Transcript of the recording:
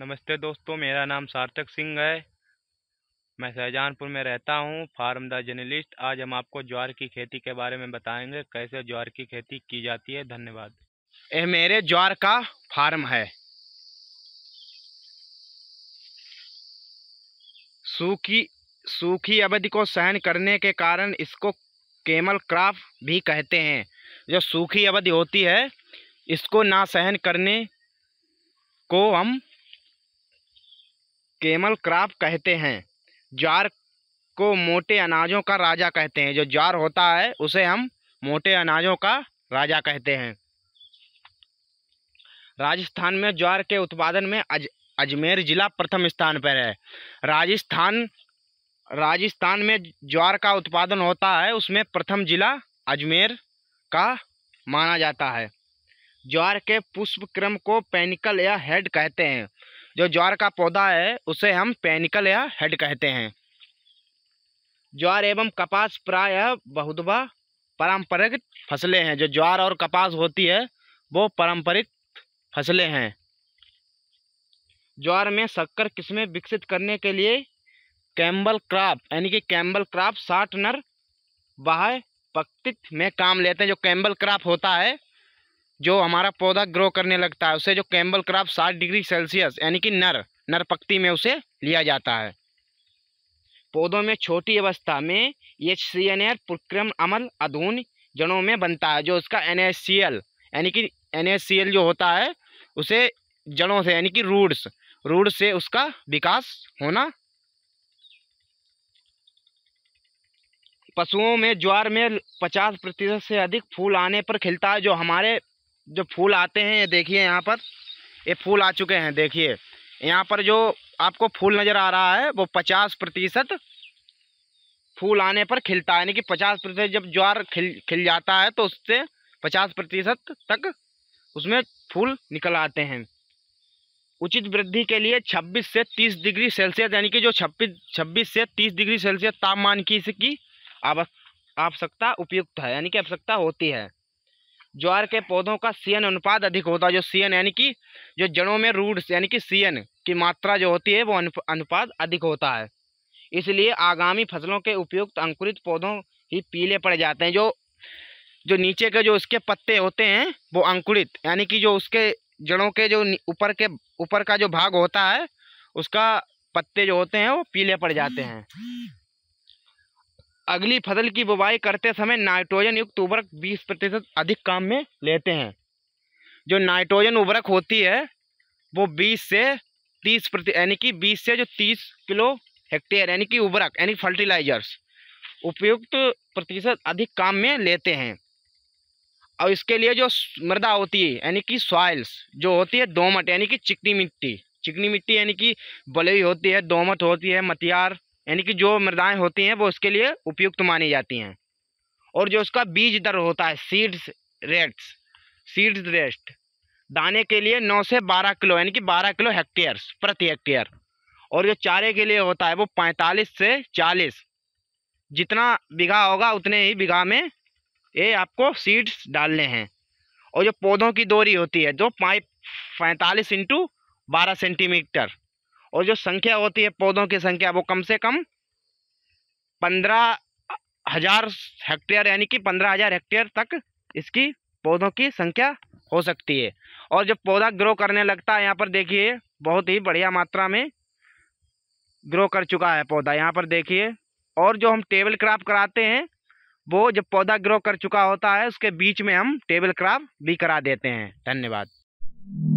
नमस्ते दोस्तों मेरा नाम सार्थक सिंह है मैं शाहजहानपुर में रहता हूँ फार्म द जर्नलिस्ट आज हम आपको ज्वार की खेती के बारे में बताएंगे कैसे ज्वार की खेती की जाती है धन्यवाद यह मेरे ज्वार का फार्म है सूखी सूखी अवधि को सहन करने के कारण इसको केमल क्राफ भी कहते हैं जो सूखी अवधि होती है इसको ना सहन करने को हम केमल क्राप कहते हैं ज्वार को मोटे अनाजों का राजा कहते हैं जो ज्वार होता है उसे हम मोटे अनाजों का राजा कहते हैं राजस्थान में ज्वार के उत्पादन में अज, अजमेर जिला प्रथम स्थान पर है राजस्थान राजस्थान में ज्वार का उत्पादन होता है उसमें प्रथम जिला अजमेर का माना जाता है ज्वार के पुष्प क्रम को पेनिकल या हेड कहते हैं जो ज्वार का पौधा है उसे हम पैनिकल या हेड कहते हैं ज्वार एवं कपास प्रायः बहुधवा पारंपरिक फसलें हैं जो ज्वार और कपास होती है वो पारंपरिक फसलें हैं ज्वार में शक्कर किस्में विकसित करने के लिए कैम्बल क्राप यानी कि कैम्बल क्राप साठ नर बाह्य पक्तित में काम लेते हैं जो कैम्बल क्राप होता है जो हमारा पौधा ग्रो करने लगता है उसे जो कैम्बल क्राप साठ डिग्री सेल्सियस यानी कि नर नरपक्ति में उसे लिया जाता है पौधों में छोटी अवस्था में एच सी एन एर प्रक्रम अमल अधून जड़ों में बनता है जो उसका एन एच सी एल यानी कि एन एच सी एल जो होता है उसे जड़ों से यानी कि रूड्स रूड से उसका विकास होना पशुओं में ज्वार में 50 प्रतिशत से अधिक फूल आने पर खिलता है जो हमारे जो फूल आते हैं ये देखिए यहाँ पर ये फूल आ चुके हैं देखिए यहाँ पर जो आपको फूल नज़र आ रहा है वो पचास प्रतिशत फूल आने पर खिलता है यानी कि पचास प्रतिशत जब ज्वार खिल खिल जाता है तो उससे पचास प्रतिशत तक उसमें फूल निकल आते हैं उचित वृद्धि के लिए 26 से 30 डिग्री सेल्सियस यानी कि जो 26 26 से 30 डिग्री सेल्सियस तापमान की इसकी आवश्यकता उपयुक्त है यानी कि आवश्यकता होती है ज्वार के पौधों का सी अनुपात अधिक होता है जो सी यानी कि जो जड़ों में रूट्स यानी कि सी की मात्रा जो होती है वो अनुपात अधिक होता है इसलिए आगामी फसलों के उपयुक्त अंकुरित पौधों ही पीले पड़ जाते हैं जो जो नीचे के जो उसके पत्ते होते हैं वो अंकुरित यानी कि जो उसके जड़ों के जो ऊपर के ऊपर का जो भाग होता है उसका पत्ते जो होते हैं वो पीले पड़ जाते हैं अगली फसल की बुवाई करते समय नाइट्रोजन युक्त उर्वरक 20 प्रतिशत अधिक काम में लेते हैं जो नाइट्रोजन उर्वरक होती है वो 20 से 30 प्रति यानी कि 20 से जो 30 किलो हेक्टेयर यानी कि उर्वरक यानी फर्टिलाइजर्स उपयुक्त प्रतिशत अधिक काम में लेते हैं और इसके लिए जो मृदा होती है यानी कि सॉइल्स जो होती है दोमट यानी कि चिकनी मिट्टी चिकनी मिट्टी यानी कि बलई होती है दोमट होती है मतियार यानी कि जो मृदाएँ होती हैं वो उसके लिए उपयुक्त मानी जाती हैं और जो उसका बीज दर होता है सीड्स रेट्स सीड्स रेस्ट दाने के लिए 9 से 12 किलो यानी कि 12 किलो हेक्टेयर प्रति हेक्टेयर और जो चारे के लिए होता है वो 45 से 40 जितना बीघा होगा उतने ही बीघा में ये आपको सीड्स डालने हैं और जो पौधों की दोरी होती है जो पाइप पैंतालीस इंटू बारह सेंटीमीटर और जो संख्या होती है पौधों की संख्या वो कम से कम पंद्रह हजार हेक्टेयर यानी कि पंद्रह हजार हेक्टेयर तक इसकी पौधों की संख्या हो सकती है और जब पौधा ग्रो करने लगता है यहाँ पर देखिए बहुत ही बढ़िया मात्रा में ग्रो कर चुका है पौधा यहाँ पर देखिए और जो हम टेबल क्राप कराते हैं वो जब पौधा ग्रो कर चुका होता है उसके बीच में हम टेबल क्राप भी करा देते हैं धन्यवाद